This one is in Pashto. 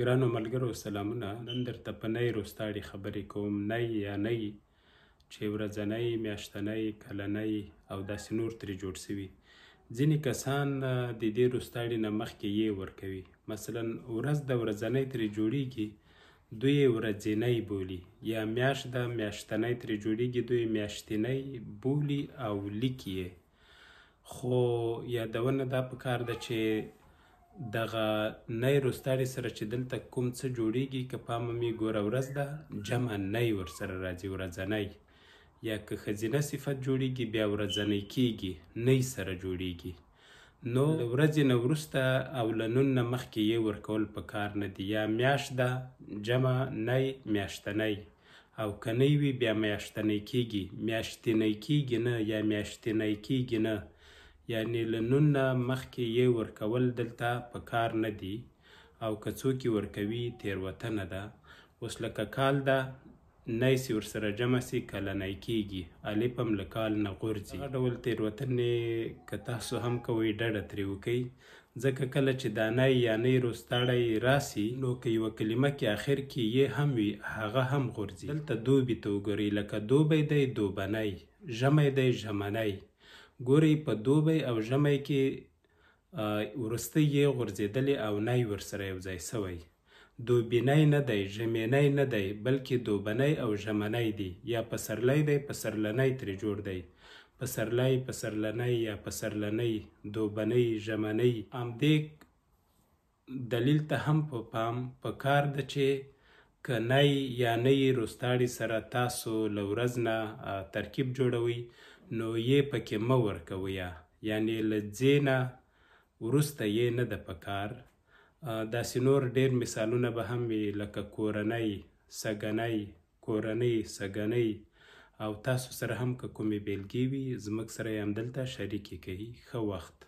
ګرانو ملګرو سلامونه نن درته په نوې روستاړي خبرې کوم نوې یا نوې چې ورځنۍ میاشتنۍ کلنۍ او داسې نور ترې جوړ سوي ځینې کسان د دې روستاړي نه مخکې یې ورکوي مثلا ورځ د ورځنۍ ترې جوړیږي دوی ورځنۍ بولي یا میاشت د میاشتنۍ ترې جوړیږي دوی میاشتنۍ بولي او لیکي خو یادونه دا پکار ده چې دغه نی روستاړي سره چې دلته کوم څه جوړیږي که پامه مې ګوره ورځ ده جمع نی ورسره راځي ورځنی یا که ښځینه صفت جوړیږي بیا ورځنی کیږي نی سره جوړیږي نو له ورځې نه وروسته او له نون نه مخکې یې ورکول پکار نه دي یا میاشت ده جمع نی میاشتنی او که نی وي بیا میاشتنی کیږي میاشتنی کیږي نه یا میاشتنی کیږي نه یعنی له نون نه مخکې یې ورکول دلته په کار نه دي او که څوک یې ورکوي تیروتنه ده اوس لکه کال ده نی سي ورسره جمع سي کلنی کیږي الف هم له کال نه غورځي هغه ډول تیروتنې که تاسو هم کوئ ډډه ترې وکئ ځکه کله چې دا نی یا نی روستاړی راسي نو که یوه کلمه کې اخر کې یې هم وي هغه هم غورځي دلته دوبي ته وګورئ لکه دوبی دی دوبنی ژمی دی ژمنی ګوري په دوبی او ژمی کې وروسته یې غورځېدلی او نی ورسره یو ځای سوی دوبینی نه دی ژمینی نه دی بلکې دوبنی او ژمنی دی یا پسرلی دی پسرلنی ترې جوړ دی پسرلی پسرلنی یا پسرلنی دوبنی ژمنی همدې دلیل ته هم په پام پکار ده چې کنی یا نی روستاړي سره تاسو له ورځ نه ترکیب جوړوئ نو یې پکې مه ورکوئ یعنې له ځې نه وروسته یې نه ده پکار داسې نور ډیر مثالونه به هم وي لکه کورنۍ سګنۍ کورنۍ سګنۍ او تاسو سره هم که کومې بیلګې وي زموږ سره یې همدلته شریکې کوي ښه وخت